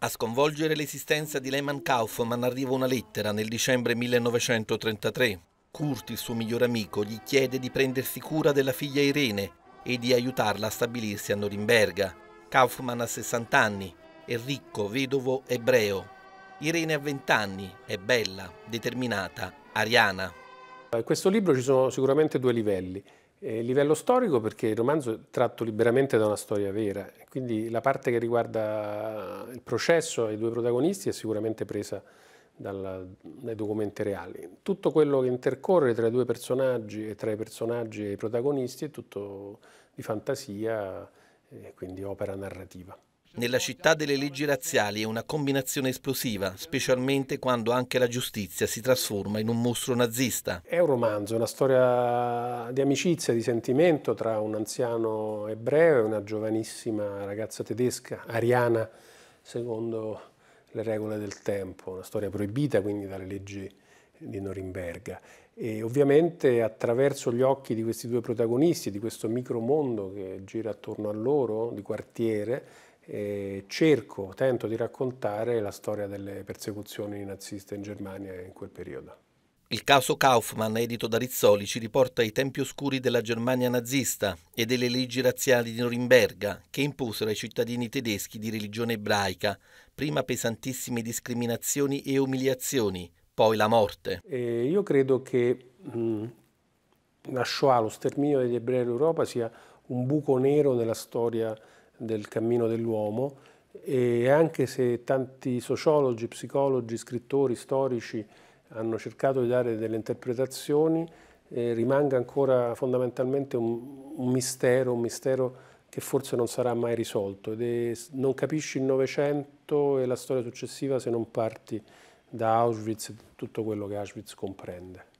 A sconvolgere l'esistenza di Lehman Kaufman arriva una lettera nel dicembre 1933. Kurt, il suo migliore amico, gli chiede di prendersi cura della figlia Irene e di aiutarla a stabilirsi a Norimberga. Kaufman ha 60 anni, è ricco, vedovo, ebreo. Irene ha 20 anni, è bella, determinata, ariana. In eh, questo libro ci sono sicuramente due livelli. Il eh, livello storico perché il romanzo è tratto liberamente da una storia vera, quindi la parte che riguarda il processo e i due protagonisti è sicuramente presa dalla, dai documenti reali. Tutto quello che intercorre tra i due personaggi e tra i personaggi e i protagonisti è tutto di fantasia, quindi opera narrativa. Nella città delle leggi razziali è una combinazione esplosiva, specialmente quando anche la giustizia si trasforma in un mostro nazista. È un romanzo, una storia di amicizia, di sentimento tra un anziano ebreo e una giovanissima ragazza tedesca, ariana, secondo le regole del tempo, una storia proibita quindi dalle leggi di Norimberga. E ovviamente attraverso gli occhi di questi due protagonisti, di questo micromondo che gira attorno a loro, di quartiere, e cerco, tento di raccontare la storia delle persecuzioni naziste in Germania in quel periodo. Il caso Kaufmann, edito da Rizzoli, ci riporta ai tempi oscuri della Germania nazista e delle leggi razziali di Norimberga, che imposero ai cittadini tedeschi di religione ebraica, prima pesantissime discriminazioni e umiliazioni, poi la morte. E io credo che mh, la Shoah, lo sterminio degli ebrei d'Europa, sia un buco nero nella storia del cammino dell'uomo e anche se tanti sociologi, psicologi, scrittori, storici hanno cercato di dare delle interpretazioni, eh, rimanga ancora fondamentalmente un, un, mistero, un mistero che forse non sarà mai risolto. È, non capisci il Novecento e la storia successiva se non parti da Auschwitz e tutto quello che Auschwitz comprende.